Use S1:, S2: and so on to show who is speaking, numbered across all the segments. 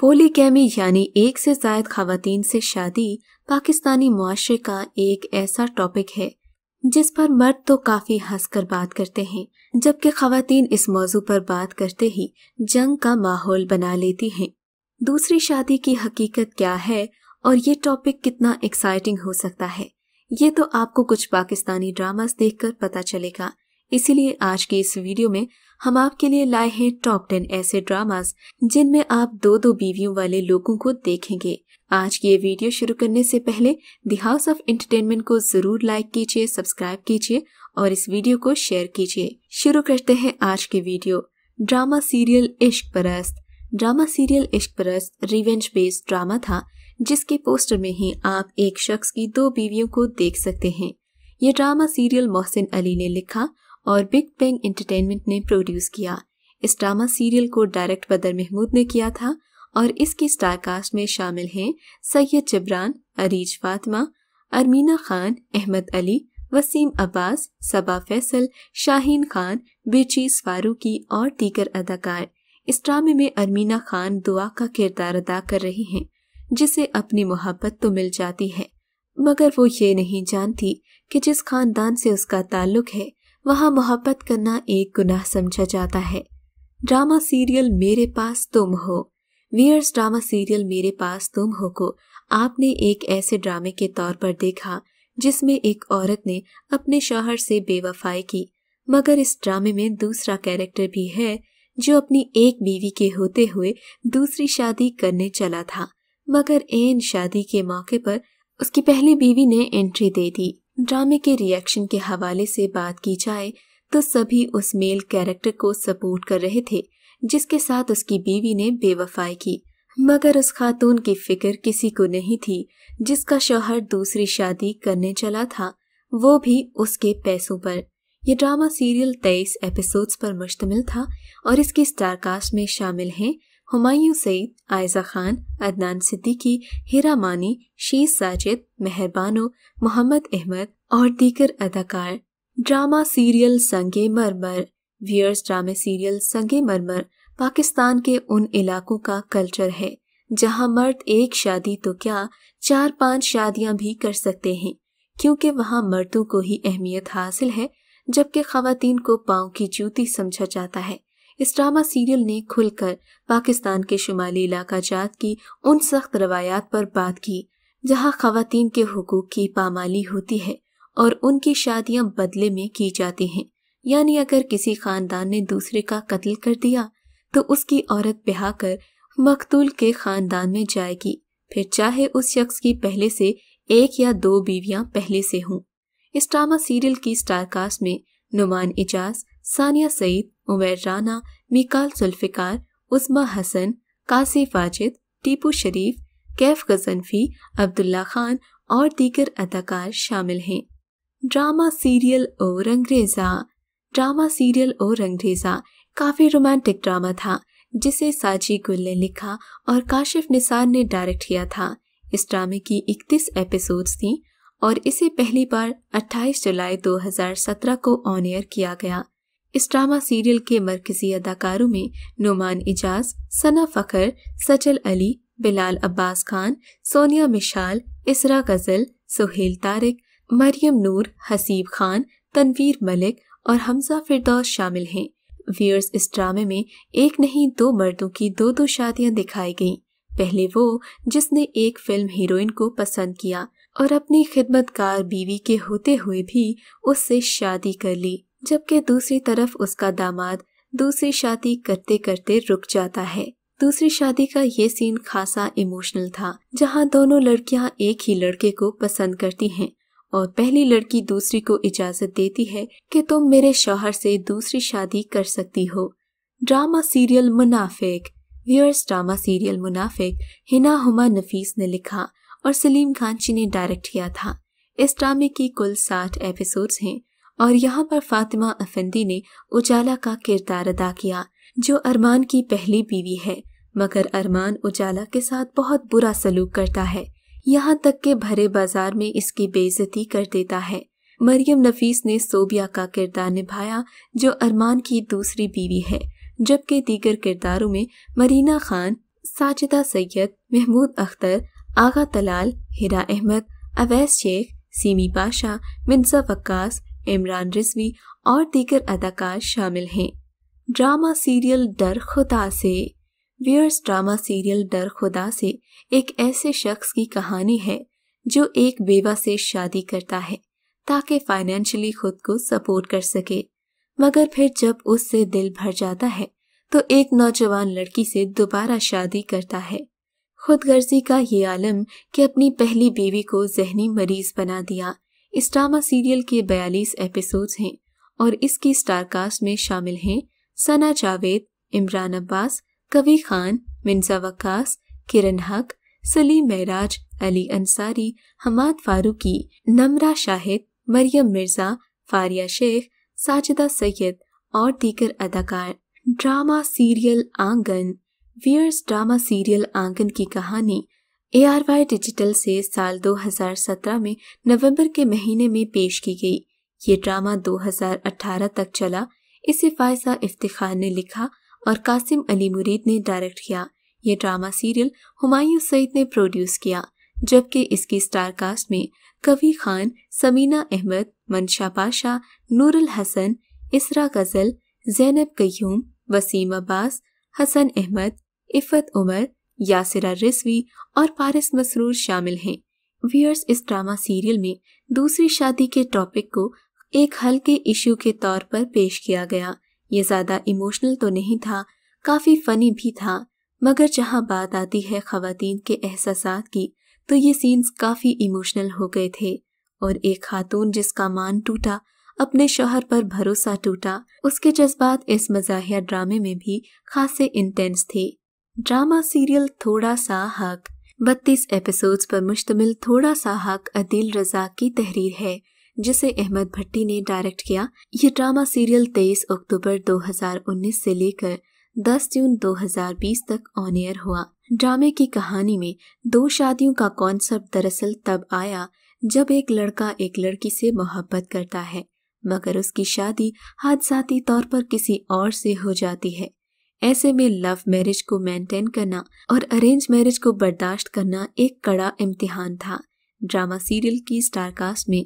S1: polygamy यानी एक से जायद खातन से शादी पाकिस्तानी मुआरे का एक ऐसा टॉपिक है जिस पर मर्द तो काफी हंसकर बात करते हैं जबकि खातन इस मौजू पर बात करते ही जंग का माहौल बना लेती हैं दूसरी शादी की हकीकत क्या है और ये टॉपिक कितना एक्साइटिंग हो सकता है ये तो आपको कुछ पाकिस्तानी ड्रामास देखकर पता चलेगा इसीलिए आज की इस वीडियो में हम आपके लिए लाए हैं टॉप टेन ऐसे ड्रामास जिनमें आप दो दो बीवियों वाले लोगों को देखेंगे आज की ये वीडियो शुरू करने से पहले द हाउस ऑफ एंटरटेनमेंट को जरूर लाइक कीजिए सब्सक्राइब कीजिए और इस वीडियो को शेयर कीजिए शुरू करते हैं आज की वीडियो ड्रामा सीरियल इश्क परस्त ड्रामा सीरियल इश्क परस्त रिवेंज बेस्ड ड्रामा था जिसके पोस्टर में ही आप एक शख्स की दो बीवियों को देख सकते हैं ये ड्रामा सीरियल मोहसिन अली ने लिखा और बिग बैंग एंटरटेनमेंट ने प्रोड्यूस किया इस ड्रामा सीरियल को डायरेक्ट बदर महमूद ने किया था और इसकी स्टारकास्ट में शामिल हैं सैयद जबरान अरीज फातमा अरमीना खान अहमद अली वसीम अब्बास सबा फैसल शाहीन खान बिरचीज फारूकी और दीगर अदाकार इस ड्रामे में अरमीना खान दुआ का किरदार अदा कर रही हैं जिसे अपनी मोहब्बत तो मिल जाती है मगर वो ये नहीं जानती कि जिस खानदान से उसका ताल्लुक है वहाँ मोहब्बत करना एक गुनाह समझा जाता है ड्रामा सीरियल मेरे पास तुम हो वियर्स ड्रामा सीरियल मेरे पास तुम हो को आपने एक ऐसे ड्रामे के तौर पर देखा जिसमें एक औरत ने अपने शोहर से बेवफाई की मगर इस ड्रामे में दूसरा कैरेक्टर भी है जो अपनी एक बीवी के होते हुए दूसरी शादी करने चला था मगर एन शादी के मौके पर उसकी पहली बीवी ने एंट्री दे दी ड्रामे के रिएक्शन के हवाले से बात की जाए तो सभी उस मेल कैरेक्टर को सपोर्ट कर रहे थे जिसके साथ उसकी बीवी ने बेवफाई की मगर उस खातून की फिक्र किसी को नहीं थी जिसका शोहर दूसरी शादी करने चला था वो भी उसके पैसों पर यह ड्रामा सीरियल तेईस एपिसोड्स पर मुश्तमिल था और इसकी स्टारकास्ट में शामिल हैं हुमायूं सईद आयजा खान अदनान सिद्दीकी हिरा मानी शीश साजिद मेहरबानो मोहम्मद अहमद और दीगर अदाकार ड्रामा सीरियल संगे मरमर वियर्स ड्रामे सीरियल संगे मरमर पाकिस्तान के उन इलाकों का कल्चर है जहां मर्द एक शादी तो क्या चार पांच शादियां भी कर सकते हैं क्योंकि वहां मर्दों को ही अहमियत हासिल है जबकि खातन को पाँव की जूती समझा जाता है इस ड्रामा सीरियल ने खुलकर पाकिस्तान के शुमाली इलाका जात की उन सख्त रवायात पर बात की जहां खातन के हकूक़ की पामाली होती है और उनकी शादियां बदले में की जाती हैं यानी अगर किसी खानदान ने दूसरे का कत्ल कर दिया तो उसकी औरत बिहा कर मकतूल के खानदान में जाएगी फिर चाहे उस शख्स की पहले से एक या दो बीवियां पहले से हों इस ड्रामा सीरियल की स्टारकास्ट में नुमान एजाज सानिया सईद उमेर राना मिकाल जुल्फ़िकार उस्मा हसन कासी वाजिद टीपू शरीफ कैफ गजनफी अब्दुल्ला खान और दीगर अदाकार शामिल हैं drama serial O Rangreza drama serial O Rangreza काफ़ी रोमांटिक ड्रामा था जिसे साजी गुल ने लिखा और काशिफ निसार ने डायरेक्ट किया था इस ड्रामे की 31 एपिसोड्स थी और इसे पहली बार 28 जुलाई 2017 को ऑन एयर किया गया इस ड्रामा सीरियल के मरकजी अदाकारों में नुमान इजाज सना फ़खर सचल अली बिलाल अब्बास खान सोनिया मिशाल इसरा गज़ल सुहेल तारिक मरियम नूर हसीब खान तनवीर मलिक और हमजा फिरदौस शामिल हैं व्यूअर्स इस ड्रामे में एक नहीं दो मर्दों की दो दो शादियां दिखाई गईं पहले वो जिसने एक फिल्म हीरोइन को पसंद किया और अपनी खिदमतकार बीवी के होते हुए भी उससे शादी कर ली जबकि दूसरी तरफ उसका दामाद दूसरी शादी करते करते रुक जाता है दूसरी शादी का ये सीन खासा इमोशनल था जहाँ दोनों लड़कियां एक ही लड़के को पसंद करती हैं और पहली लड़की दूसरी को इजाजत देती है कि तुम मेरे शोहर से दूसरी शादी कर सकती हो drama serial Munafiq viewers drama serial Munafiq Hina Huma नफीस ने लिखा और सलीम खानची ने डायरेक्ट किया था इस ड्रामे की कुल साठ एपिसोड्स हैं और यहाँ पर फातिमा अफंदी ने उजाला का किरदार अदा किया जो अरमान की पहली बीवी है मगर अरमान उजाला के साथ बहुत बुरा सलूक करता है यहाँ तक के भरे बाजार में इसकी बेजती कर देता है मरियम नफीस ने सोबिया का किरदार निभाया जो अरमान की दूसरी बीवी है जबकि दीगर किरदारों में मरीना खान साजिदा सैयद महमूद अख्तर आगा तलाल हिरा अहमद अवैस शेख सीमी पाशा मिर्जा वक्कास इमरान रिजवी और दीगर अदाकार शामिल हैं ड्रामा सीरियल डर खुदा से वियर्स ड्रामा सीरियल डर खुदा से एक ऐसे शख्स की कहानी है जो एक बेवा से शादी करता है ताकि फाइनेंशियली खुद को सपोर्ट कर सके मगर फिर जब उससे दिल भर जाता है तो एक नौजवान लड़की से दोबारा शादी करता है खुदगर्जी का ये आलम कि अपनी पहली बीवी को जहनी मरीज बना दिया इस ड्रामा सीरियल के 42 एपिसोड्स हैं और इसकी स्टारकास्ट में शामिल हैं सना जावेद इमरान अब्बास कवी खान मिन्जा वक्स किरण हक सलीम महराज अली अंसारी हमाद फारूकी नमरा शाहिद मरियम मिर्जा फारिया शेख साजिदा सैयद और दीगर अदाकार drama serial Aangan viewers drama serial Aangan की कहानी एआरवाई डिजिटल से साल 2017 में नवंबर के महीने में पेश की गई ये ड्रामा 2018 तक चला इसे फायसा इफ्तिखार ने लिखा और कासिम अली मुरीद ने डायरेक्ट किया ये ड्रामा सीरियल हुमायूं सईद ने प्रोड्यूस किया जबकि इसकी स्टार कास्ट में कवि खान समीना अहमद मनशा पाशा नूरल हसन इसरा गजल जैनब कयूम वसीम अब्बास हसन अहमद इफ़त उमर यासिरा रिसवी और पारिस मसरूर शामिल हैं वियर्स इस ड्रामा सीरियल में दूसरी शादी के टॉपिक को एक हल्के इशू के तौर पर पेश किया गया ये ज़्यादा इमोशनल तो नहीं था काफ़ी फ़नी भी था मगर जहाँ बात आती है ख़वातीन के एहसास की तो ये सीन्स काफ़ी इमोशनल हो गए थे और एक खातून जिसका मान टूटा अपने शोहर पर भरोसा टूटा उसके जज्बात इस मजाहिया ड्रामे में भी खासे इंटेंस थे ड्रामा सीरियल थोड़ा सा हक बत्तीस एपिसोड्स पर मुश्तमिल थोड़ा सा हक अदील रजा की तहरीर है जिसे अहमद भट्टी ने डायरेक्ट किया ये ड्रामा सीरियल 23 अक्टूबर 2019 से लेकर 10 जून 2020 तक ऑन एयर हुआ ड्रामे की कहानी में दो शादियों का कॉन्सेप्ट दरअसल तब आया जब एक लड़का एक लड़की से मोहब्बत करता है मगर उसकी शादी हादसाती तौर पर किसी और से हो जाती है ऐसे में लव मैरिज को मेंटेन करना और अरेंज मैरिज को बर्दाश्त करना एक कड़ा इम्तिहान था ड्रामा सीरियल की स्टारकास्ट में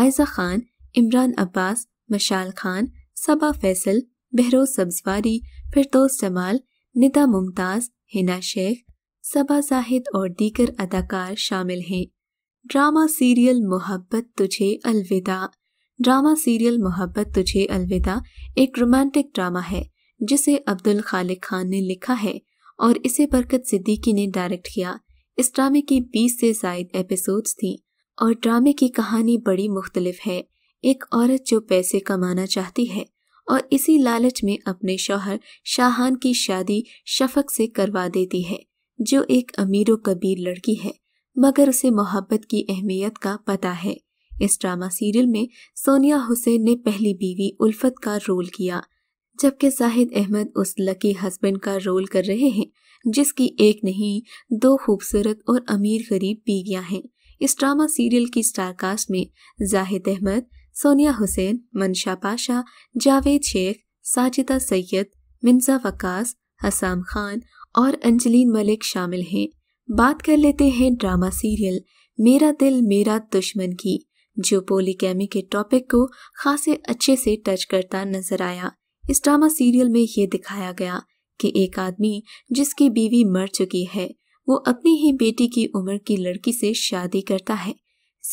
S1: आयजा खान इमरान अब्बास मशाल खान सबा फैसल बहरोज सब्जवारी फिरदोस जमाल निदा मुमताज़ हिना शेख सबा जाहिद और दीगर अदाकार शामिल हैं ड्रामा सीरियल मोहब्बत तुझे अलविदा ड्रामा सीरियल मोहब्बत तुझे अलविदा एक रोमांटिक ड्रामा है जिसे अब्दुल खालिक खान ने लिखा है और इसे बरकत सिद्दीकी ने डायरेक्ट किया इस ड्रामे की बीस से जायद एपिसोड्स थी और ड्रामे की कहानी बड़ी मुख्तलिफ है एक औरत जो पैसे कमाना चाहती है और इसी लालच में अपने शौहर शाहान की शादी शफक से करवा देती है जो एक अमीर कबीर लड़की है मगर उसे मोहब्बत की अहमियत का पता है इस ड्रामा सीरियल में सोनिया हुसैन ने पहली बीवी उल्फत का रोल किया जबकि जाहिद अहमद उस लकी हस्बैंड का रोल कर रहे हैं जिसकी एक नहीं दो खूबसूरत और अमीर गरीब बीवियां हैं इस ड्रामा सीरियल की स्टारकास्ट में जाहिद अहमद सोनिया हुसैन मनशा पाशा जावेद शेख साजिदा सैयद मिन्जा वकास हसाम खान और अंजलीन मलिक शामिल हैं बात कर लेते हैं ड्रामा सीरियल मेरा दिल मेरा दुश्मन की जो पोलिकेमी के टॉपिक को खासे अच्छे से टच करता नजर आया इस ड्रामा सीरियल में ये दिखाया गया कि एक आदमी जिसकी बीवी मर चुकी है वो अपनी ही बेटी की उम्र की लड़की से शादी करता है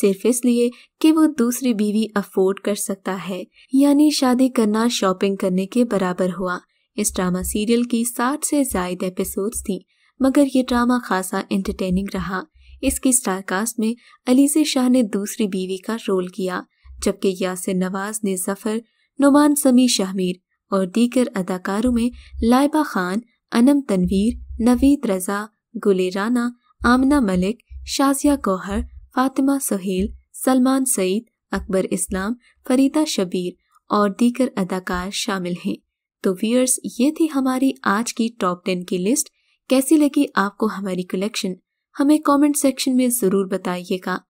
S1: सिर्फ इसलिए कि वो दूसरी बीवी अफोर्ड कर सकता है यानी शादी करना शॉपिंग करने के बराबर हुआ इस ड्रामा सीरियल की 60 से जायद एपिसोड्स थी मगर ये ड्रामा खासा एंटरटेनिंग रहा इसकी स्टारकास्ट में अलीजे शाह ने दूसरी बीवी का रोल किया जबकि यासिर नवाज ने जफर नुमान समी शाहमीर और दीगर अदाकारों में लाइबा खान अनम तनवीर नवीद रज़ा गुले राना आमना मलिक शाजिया गौहर फातिमा सुहेल सलमान सईद अकबर इस्लाम फरीदा शबीर और दीगर अदाकार शामिल हैं तो व्यूअर्स ये थी हमारी आज की टॉप टेन की लिस्ट कैसी लगी आपको हमारी कलेक्शन हमें कमेंट सेक्शन में ज़रूर बताइएगा